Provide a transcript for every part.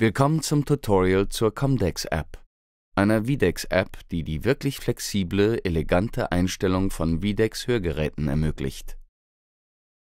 Willkommen zum Tutorial zur Comdex App, einer Videx App, die die wirklich flexible, elegante Einstellung von Videx Hörgeräten ermöglicht.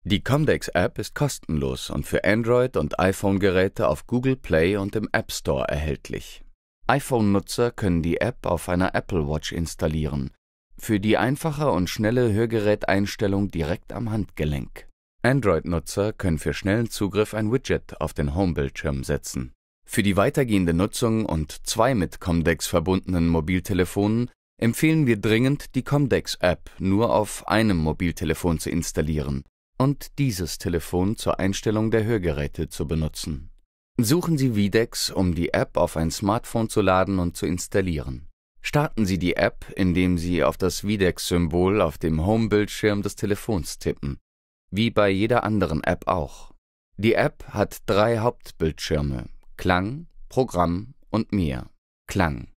Die Comdex App ist kostenlos und für Android- und iPhone-Geräte auf Google Play und im App Store erhältlich. iPhone-Nutzer können die App auf einer Apple Watch installieren, für die einfache und schnelle Hörgeräteinstellung direkt am Handgelenk. Android-Nutzer können für schnellen Zugriff ein Widget auf den Homebildschirm setzen für die weitergehende Nutzung und zwei mit Comdex verbundenen Mobiltelefonen empfehlen wir dringend, die Comdex-App nur auf einem Mobiltelefon zu installieren und dieses Telefon zur Einstellung der Hörgeräte zu benutzen. Suchen Sie Videx, um die App auf ein Smartphone zu laden und zu installieren. Starten Sie die App, indem Sie auf das Videx-Symbol auf dem Home-Bildschirm des Telefons tippen, wie bei jeder anderen App auch. Die App hat drei Hauptbildschirme Klang, Programm und mehr. Klang.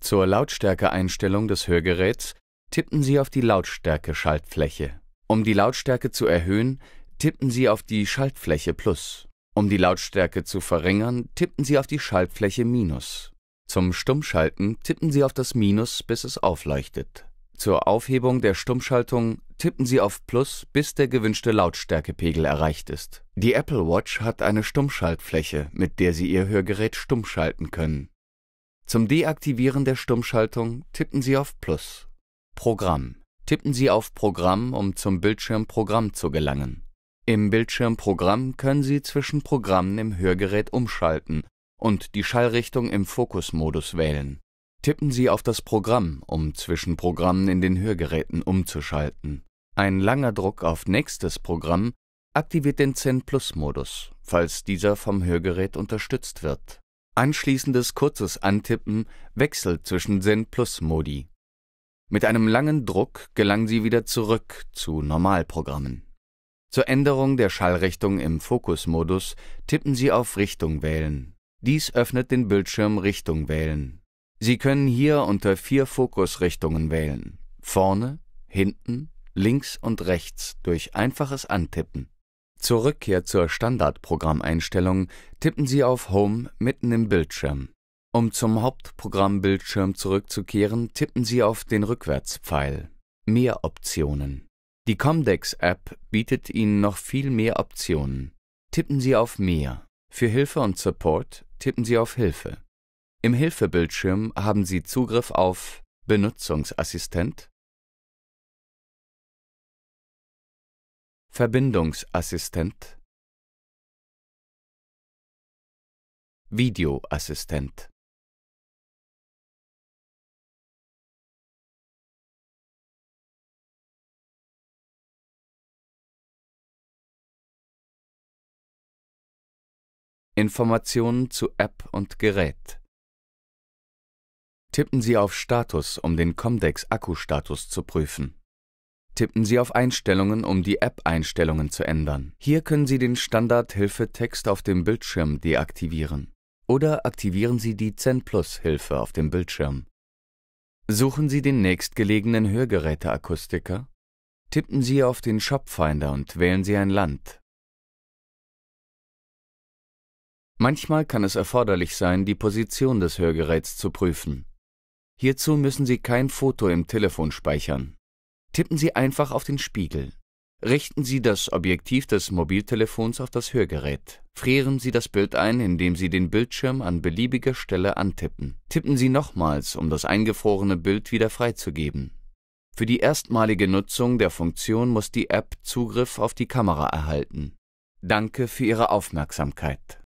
Zur Lautstärkeeinstellung des Hörgeräts tippen Sie auf die Lautstärke-Schaltfläche. Um die Lautstärke zu erhöhen, tippen Sie auf die Schaltfläche Plus. Um die Lautstärke zu verringern, tippen Sie auf die Schaltfläche Minus. Zum Stummschalten tippen Sie auf das Minus, bis es aufleuchtet. Zur Aufhebung der Stummschaltung tippen Sie auf Plus, bis der gewünschte Lautstärkepegel erreicht ist. Die Apple Watch hat eine Stummschaltfläche, mit der Sie Ihr Hörgerät stummschalten können. Zum Deaktivieren der Stummschaltung tippen Sie auf Plus. Programm. Tippen Sie auf Programm, um zum Bildschirm Programm zu gelangen. Im Bildschirm Programm können Sie zwischen Programmen im Hörgerät umschalten und die Schallrichtung im Fokusmodus wählen. Tippen Sie auf das Programm, um zwischen Programmen in den Hörgeräten umzuschalten. Ein langer Druck auf Nächstes Programm aktiviert den Zen-Plus-Modus, falls dieser vom Hörgerät unterstützt wird. Anschließendes kurzes Antippen wechselt zwischen Zen-Plus-Modi. Mit einem langen Druck gelangen Sie wieder zurück zu Normalprogrammen. Zur Änderung der Schallrichtung im Fokusmodus tippen Sie auf Richtung wählen. Dies öffnet den Bildschirm Richtung wählen. Sie können hier unter vier Fokusrichtungen wählen. Vorne, hinten, links und rechts durch einfaches Antippen. Zur Rückkehr zur Standardprogrammeinstellung tippen Sie auf Home mitten im Bildschirm. Um zum Hauptprogrammbildschirm zurückzukehren, tippen Sie auf den Rückwärtspfeil. Mehr Optionen. Die Comdex-App bietet Ihnen noch viel mehr Optionen. Tippen Sie auf Mehr. Für Hilfe und Support tippen Sie auf Hilfe. Im Hilfebildschirm haben Sie Zugriff auf Benutzungsassistent, Verbindungsassistent, Videoassistent. Informationen zu App und Gerät. Tippen Sie auf Status, um den Comdex-Akkustatus zu prüfen. Tippen Sie auf Einstellungen, um die App-Einstellungen zu ändern. Hier können Sie den standard hilfetext auf dem Bildschirm deaktivieren. Oder aktivieren Sie die Zen Plus-Hilfe auf dem Bildschirm. Suchen Sie den nächstgelegenen Hörgeräteakustiker. Tippen Sie auf den Shopfinder und wählen Sie ein Land. Manchmal kann es erforderlich sein, die Position des Hörgeräts zu prüfen. Hierzu müssen Sie kein Foto im Telefon speichern. Tippen Sie einfach auf den Spiegel. Richten Sie das Objektiv des Mobiltelefons auf das Hörgerät. Frieren Sie das Bild ein, indem Sie den Bildschirm an beliebiger Stelle antippen. Tippen Sie nochmals, um das eingefrorene Bild wieder freizugeben. Für die erstmalige Nutzung der Funktion muss die App Zugriff auf die Kamera erhalten. Danke für Ihre Aufmerksamkeit